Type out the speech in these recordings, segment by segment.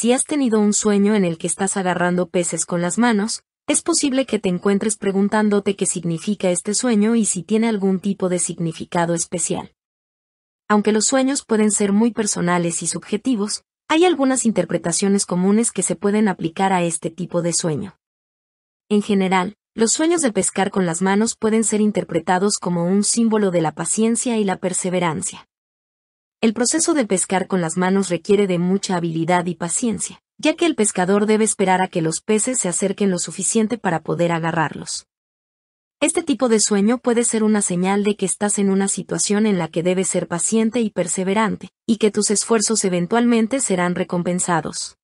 Si has tenido un sueño en el que estás agarrando peces con las manos, es posible que te encuentres preguntándote qué significa este sueño y si tiene algún tipo de significado especial. Aunque los sueños pueden ser muy personales y subjetivos, hay algunas interpretaciones comunes que se pueden aplicar a este tipo de sueño. En general, los sueños de pescar con las manos pueden ser interpretados como un símbolo de la paciencia y la perseverancia. El proceso de pescar con las manos requiere de mucha habilidad y paciencia, ya que el pescador debe esperar a que los peces se acerquen lo suficiente para poder agarrarlos. Este tipo de sueño puede ser una señal de que estás en una situación en la que debes ser paciente y perseverante, y que tus esfuerzos eventualmente serán recompensados.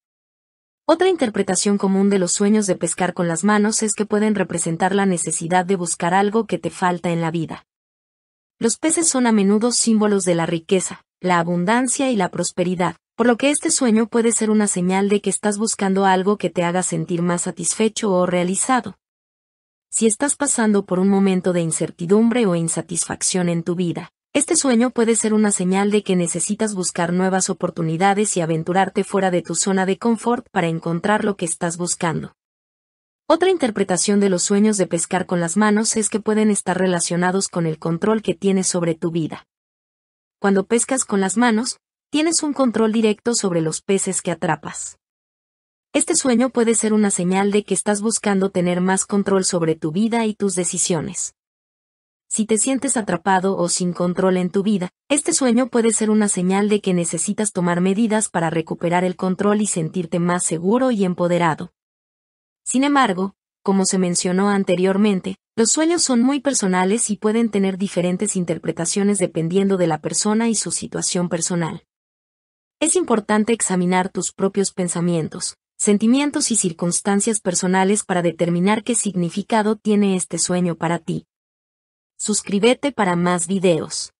Otra interpretación común de los sueños de pescar con las manos es que pueden representar la necesidad de buscar algo que te falta en la vida. Los peces son a menudo símbolos de la riqueza, la abundancia y la prosperidad, por lo que este sueño puede ser una señal de que estás buscando algo que te haga sentir más satisfecho o realizado. Si estás pasando por un momento de incertidumbre o insatisfacción en tu vida, este sueño puede ser una señal de que necesitas buscar nuevas oportunidades y aventurarte fuera de tu zona de confort para encontrar lo que estás buscando. Otra interpretación de los sueños de pescar con las manos es que pueden estar relacionados con el control que tienes sobre tu vida cuando pescas con las manos, tienes un control directo sobre los peces que atrapas. Este sueño puede ser una señal de que estás buscando tener más control sobre tu vida y tus decisiones. Si te sientes atrapado o sin control en tu vida, este sueño puede ser una señal de que necesitas tomar medidas para recuperar el control y sentirte más seguro y empoderado. Sin embargo, como se mencionó anteriormente, los sueños son muy personales y pueden tener diferentes interpretaciones dependiendo de la persona y su situación personal. Es importante examinar tus propios pensamientos, sentimientos y circunstancias personales para determinar qué significado tiene este sueño para ti. Suscríbete para más videos.